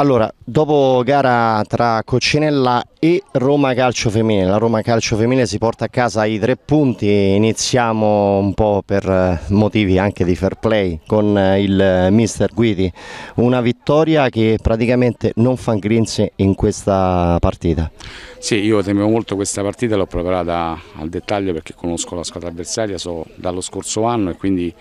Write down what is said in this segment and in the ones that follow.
Allora, dopo gara tra Coccinella e Roma Calcio Femminile, la Roma Calcio Femminile si porta a casa i tre punti, iniziamo un po' per eh, motivi anche di fair play con eh, il eh, mister Guidi, una vittoria che praticamente non fa grinze in questa partita. Sì, io temevo molto questa partita, l'ho preparata al dettaglio perché conosco la squadra avversaria, so dallo scorso anno e quindi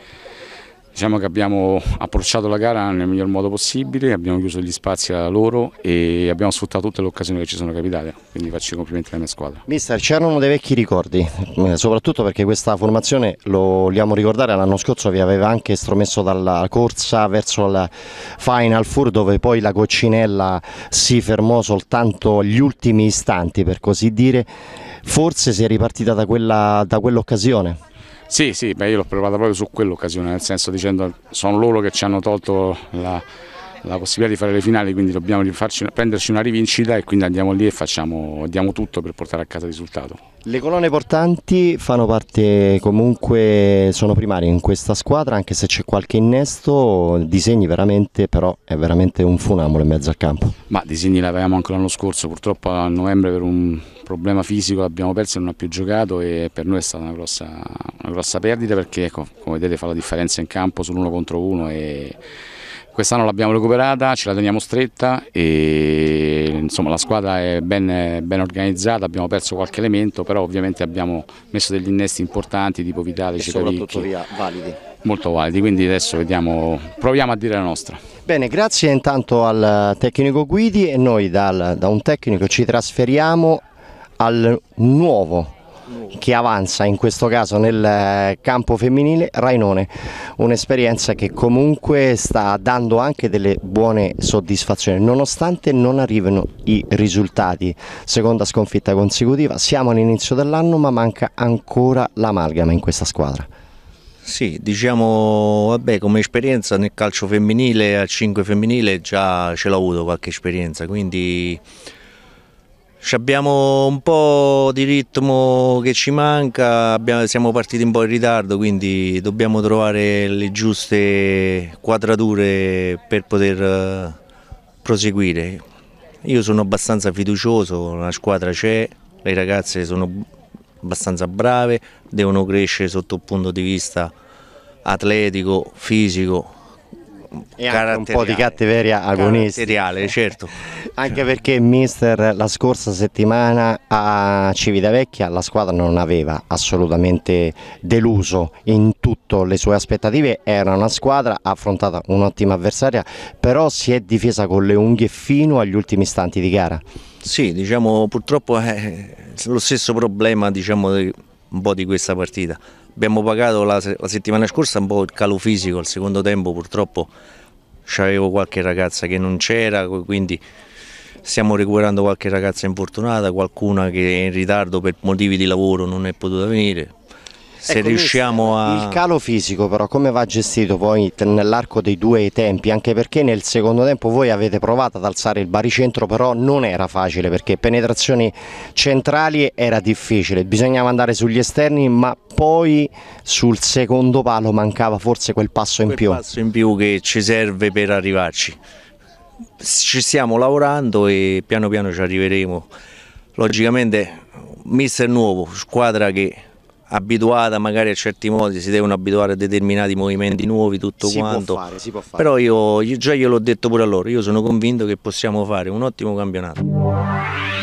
Diciamo che abbiamo approcciato la gara nel miglior modo possibile, abbiamo chiuso gli spazi a loro e abbiamo sfruttato tutte le occasioni che ci sono capitate, quindi faccio i complimenti alla mia squadra. Mister, c'erano dei vecchi ricordi, eh, soprattutto perché questa formazione, lo vogliamo ricordare, l'anno scorso vi aveva anche stromesso dalla corsa verso la Final Four dove poi la Coccinella si fermò soltanto agli ultimi istanti per così dire, forse si è ripartita da quell'occasione? Sì, sì, beh, io l'ho preparata proprio su quell'occasione, nel senso dicendo sono loro che ci hanno tolto la la possibilità di fare le finali, quindi dobbiamo prenderci una rivincita e quindi andiamo lì e facciamo, diamo tutto per portare a casa il risultato. Le colonne portanti fanno parte comunque, sono primarie in questa squadra, anche se c'è qualche innesto, disegni veramente, però è veramente un funamolo in mezzo al campo. Ma disegni l'avevamo anche l'anno scorso, purtroppo a novembre per un problema fisico l'abbiamo perso e non ha più giocato e per noi è stata una grossa, una grossa perdita perché ecco, come vedete fa la differenza in campo sull'uno contro uno e quest'anno l'abbiamo recuperata, ce la teniamo stretta e insomma, la squadra è ben, ben, organizzata, abbiamo perso qualche elemento, però ovviamente abbiamo messo degli innesti importanti tipo Vitale, Cecavicchi. validi. Molto validi, quindi adesso vediamo, proviamo a dire la nostra. Bene, grazie intanto al tecnico Guidi e noi dal, da un tecnico ci trasferiamo al nuovo che avanza in questo caso nel eh, campo femminile Rainone, un'esperienza che comunque sta dando anche delle buone soddisfazioni, nonostante non arrivino i risultati. Seconda sconfitta consecutiva, siamo all'inizio dell'anno ma manca ancora l'amalgama in questa squadra. Sì, diciamo, vabbè, come esperienza nel calcio femminile, a 5 femminile già ce l'ho avuto qualche esperienza, quindi abbiamo un po' di ritmo che ci manca, abbiamo, siamo partiti un po' in ritardo, quindi dobbiamo trovare le giuste quadrature per poter eh, proseguire. Io sono abbastanza fiducioso, la squadra c'è, le ragazze sono abbastanza brave, devono crescere sotto il punto di vista atletico, fisico, un po' di cattiveria agonistica. certo. Anche perché mister la scorsa settimana a Civitavecchia la squadra non aveva assolutamente deluso in tutto le sue aspettative, era una squadra affrontata un'ottima avversaria, però si è difesa con le unghie fino agli ultimi istanti di gara. Sì, diciamo purtroppo è lo stesso problema diciamo, un po' di questa partita. Abbiamo pagato la, la settimana scorsa un po' il calo fisico, al secondo tempo purtroppo c'avevo qualche ragazza che non c'era, quindi stiamo recuperando qualche ragazza infortunata, qualcuna che è in ritardo per motivi di lavoro non è potuta venire, se ecco, riusciamo a... Il calo fisico però come va gestito poi nell'arco dei due tempi? Anche perché nel secondo tempo voi avete provato ad alzare il baricentro però non era facile perché penetrazioni centrali era difficile, bisognava andare sugli esterni ma poi sul secondo palo mancava forse quel passo in più. Quel passo in più che ci serve per arrivarci. Ci stiamo lavorando e piano piano ci arriveremo. Logicamente mister nuovo, squadra che abituata magari a certi modi, si devono abituare a determinati movimenti nuovi, tutto si quanto. Può fare, si può fare. Però io, io già gliel'ho detto pure a loro, io sono convinto che possiamo fare un ottimo campionato.